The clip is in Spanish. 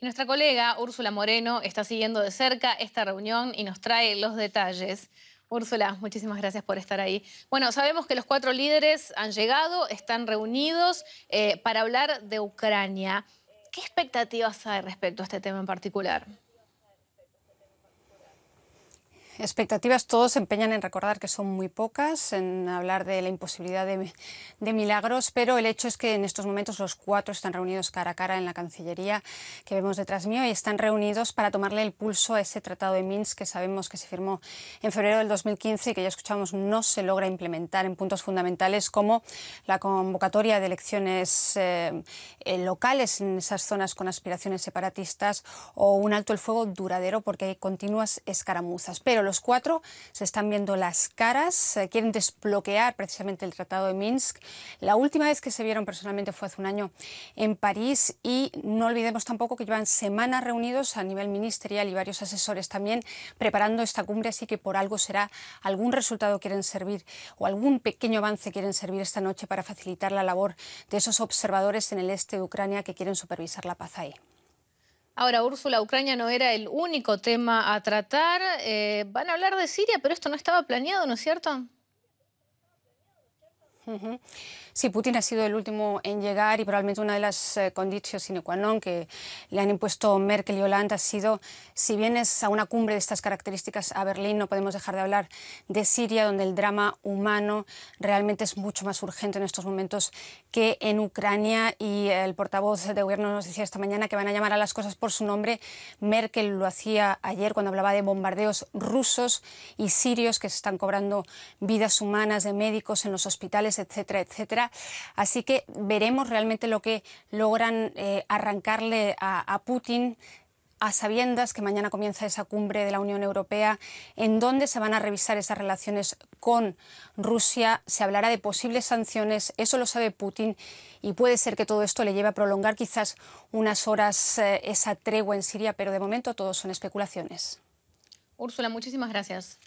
Y nuestra colega Úrsula Moreno está siguiendo de cerca esta reunión y nos trae los detalles. Úrsula, muchísimas gracias por estar ahí. Bueno, sabemos que los cuatro líderes han llegado, están reunidos eh, para hablar de Ucrania. ¿Qué expectativas hay respecto a este tema en particular? expectativas todos se empeñan en recordar que son muy pocas, en hablar de la imposibilidad de, milagros, pero el hecho es que en estos momentos los cuatro están reunidos cara a cara en la Cancillería que vemos detrás mío y están reunidos para tomarle el pulso a ese tratado de Minsk que sabemos que se firmó en febrero del 2015 y que ya escuchamos no se logra implementar en puntos fundamentales como la convocatoria de elecciones eh, eh, locales en esas zonas con aspiraciones separatistas o un alto el fuego duradero porque hay continuas escaramuzas. Pero los cuatro se están viendo las caras, quieren desbloquear precisamente el Tratado de Minsk. La última vez que se vieron personalmente fue hace un año en París y no olvidemos tampoco que llevan semanas reunidos a nivel ministerial y varios asesores también preparando esta cumbre, así que por algo será algún resultado quieren servir o algún pequeño avance quieren servir esta noche para facilitar la labor de esos observadores en el este de Ucrania que quieren supervisar la paz ahí. Ahora, Úrsula, Ucrania no era el único tema a tratar. Eh, van a hablar de Siria, pero esto no estaba planeado, ¿no es cierto? Sí, Putin ha sido el último en llegar y probablemente una de las eh, condiciones sine qua non que le han impuesto Merkel y Hollande ha sido, si vienes a una cumbre de estas características a Berlín, no podemos dejar de hablar de Siria, donde el drama humano realmente es mucho más urgente en estos momentos que en Ucrania y el portavoz de gobierno nos decía esta mañana que van a llamar a las cosas por su nombre. Merkel lo hacía ayer cuando hablaba de bombardeos rusos y sirios que se están cobrando vidas humanas de médicos en los hospitales etcétera, etcétera. Así que veremos realmente lo que logran eh, arrancarle a, Putin a sabiendas que mañana comienza esa cumbre de la Unión Europea, en dónde se van a revisar esas relaciones con Rusia, se hablará de posibles sanciones, eso lo sabe Putin, y puede ser que todo esto le lleve a prolongar quizás unas horas eh, esa tregua en Siria, pero de momento todo son especulaciones. Úrsula, muchísimas gracias.